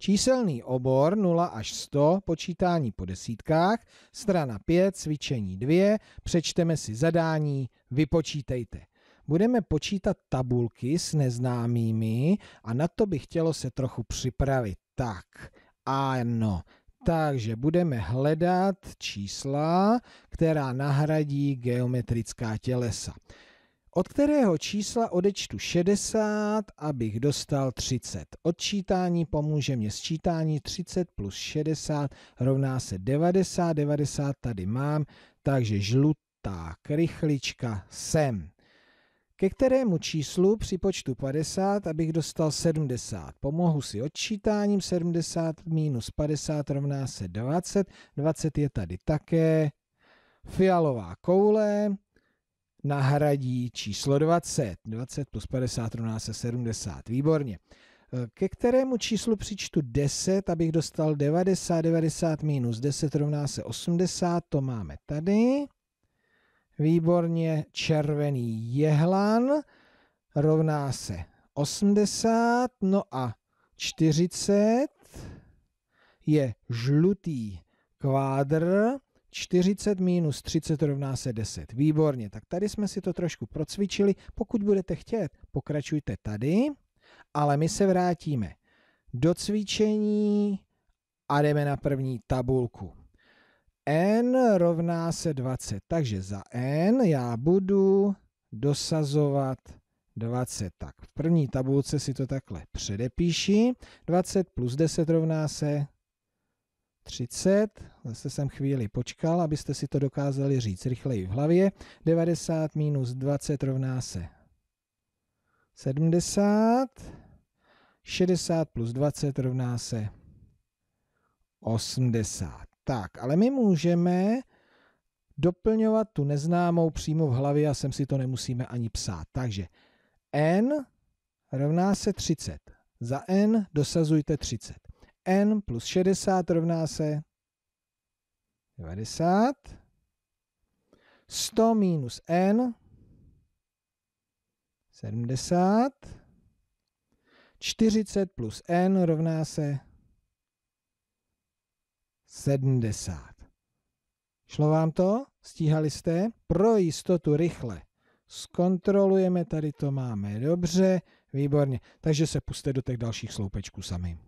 Číselný obor 0 až 100, počítání po desítkách, strana 5, cvičení 2, přečteme si zadání, vypočítejte. Budeme počítat tabulky s neznámými a na to by chtělo se trochu připravit. Tak, ano, takže budeme hledat čísla, která nahradí geometrická tělesa od kterého čísla odečtu 60, abych dostal 30. Odčítání pomůže mě sčítání 30 plus 60 rovná se 90, 90 tady mám, takže žlutá krychlička sem. Ke kterému číslu připočtu 50, abych dostal 70. Pomohu si odčítáním 70 minus 50 rovná se 20, 20 je tady také. Fialová koule, nahradí číslo 20. 20 plus 50 rovná se 70. Výborně. Eh, ke kterému číslu přičtu 10, abych dostal 90, 90 minus 10 rovná se 80, to máme tady. Výborně, červený jehlan rovná se 80, no a 40 je žlutý kvádr 40 minus 30 rovná se 10. Výborně, tak tady jsme si to trošku procvičili. Pokud budete chtět, pokračujte tady, ale my se vrátíme do cvičení a jdeme na první tabulku. n rovná se 20, takže za n já budu dosazovat 20. Tak v první tabulce si to takhle předepíši. 20 plus 10 rovná se 30, zase jsem chvíli počkal, abyste si to dokázali říct rychleji v hlavě, 90 minus 20 rovná se 70, 60 plus 20 rovná se 80. Tak, ale my můžeme doplňovat tu neznámou přímo v hlavě a sem si to nemusíme ani psát. Takže n rovná se 30. Za n dosazujte 30 n plus 60 rovná se 90. 100 minus n 70. 40 plus n rovná se 70. Šlo vám to? Stíhali jste? Pro jistotu rychle. Zkontrolujeme, tady to máme. Dobře, výborně. Takže se puste do těch dalších sloupečků sami.